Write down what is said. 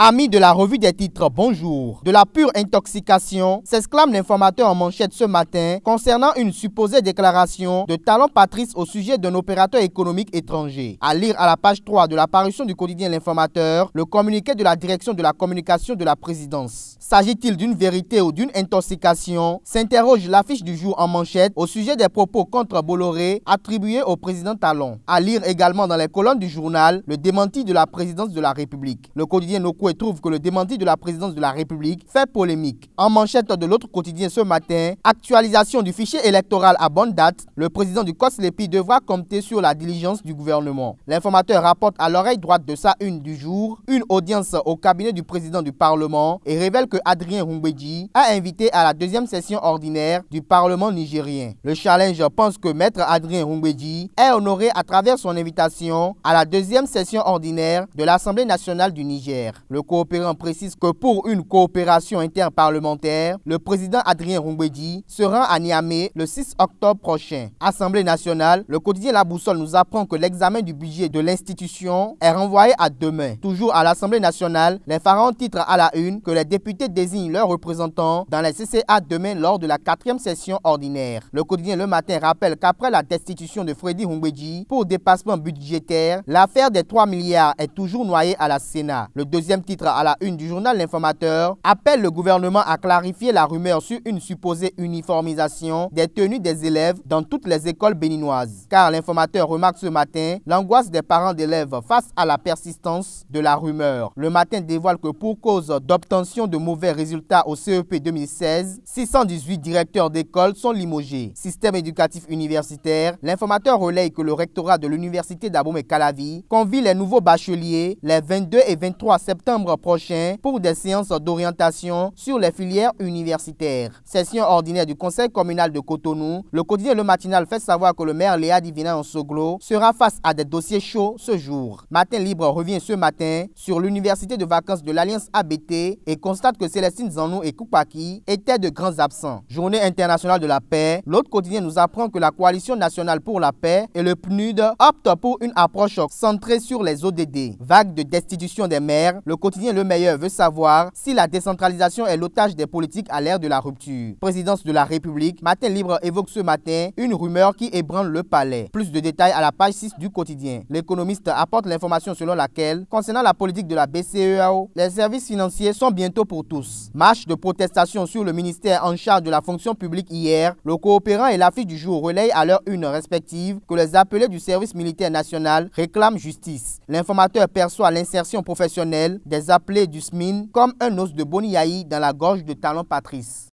Ami de la revue des titres, bonjour. De la pure intoxication, s'exclame l'informateur en manchette ce matin concernant une supposée déclaration de Talon Patrice au sujet d'un opérateur économique étranger. À lire à la page 3 de l'apparition du quotidien L'informateur, le communiqué de la direction de la communication de la présidence. S'agit-il d'une vérité ou d'une intoxication S'interroge l'affiche du jour en manchette au sujet des propos contre Bolloré attribués au président Talon. À lire également dans les colonnes du journal le démenti de la présidence de la République. Le quotidien trouve que le démenti de la présidence de la République fait polémique. En manchette de l'autre quotidien ce matin, actualisation du fichier électoral à bonne date, le président du COSLEPI devra compter sur la diligence du gouvernement. L'informateur rapporte à l'oreille droite de sa une du jour une audience au cabinet du président du Parlement et révèle que Adrien Rumbedji a invité à la deuxième session ordinaire du Parlement nigérien. Le challenge pense que maître Adrien Rumbedji est honoré à travers son invitation à la deuxième session ordinaire de l'Assemblée nationale du Niger. Le coopérant précise que pour une coopération interparlementaire, le président Adrien se sera à Niamey le 6 octobre prochain. Assemblée nationale, le quotidien La Boussole nous apprend que l'examen du budget de l'institution est renvoyé à demain. Toujours à l'Assemblée nationale, les pharaons titrent à la une que les députés désignent leurs représentants dans les CCA demain lors de la quatrième session ordinaire. Le quotidien Le Matin rappelle qu'après la destitution de Freddy Roumbedi pour dépassement budgétaire, l'affaire des 3 milliards est toujours noyée à la Sénat. Le deuxième titre à la une du journal L'informateur, appelle le gouvernement à clarifier la rumeur sur une supposée uniformisation des tenues des élèves dans toutes les écoles béninoises. Car l'informateur remarque ce matin l'angoisse des parents d'élèves face à la persistance de la rumeur. Le matin dévoile que pour cause d'obtention de mauvais résultats au CEP 2016, 618 directeurs d'école sont limogés. Système éducatif universitaire, l'informateur relaye que le rectorat de l'université d'Abomey-Calavi convie les nouveaux bacheliers les 22 et 23 septembre prochain pour des séances d'orientation sur les filières universitaires. Session ordinaire du Conseil communal de Cotonou, le quotidien Le Matinal fait savoir que le maire Léa Divina Soglo sera face à des dossiers chauds ce jour. Matin Libre revient ce matin sur l'université de vacances de l'Alliance ABT et constate que Célestine Zanou et Koupaki étaient de grands absents. Journée internationale de la paix, l'autre quotidien nous apprend que la coalition nationale pour la paix et le PNUD optent pour une approche centrée sur les ODD. Vague de destitution des maires, le quotidien Le Meilleur veut savoir si la décentralisation est l'otage des politiques à l'ère de la rupture. Présidence de la République, Matin Libre évoque ce matin une rumeur qui ébranle le palais. Plus de détails à la page 6 du quotidien. L'économiste apporte l'information selon laquelle, concernant la politique de la BCEAO, les services financiers sont bientôt pour tous. Marche de protestation sur le ministère en charge de la fonction publique hier, le coopérant et l'affiche du jour relayent à leur une respective que les appelés du service militaire national réclament justice. L'informateur perçoit l'insertion professionnelle des les appelés du SMIN comme un os de Boniaï dans la gorge de Talon Patrice.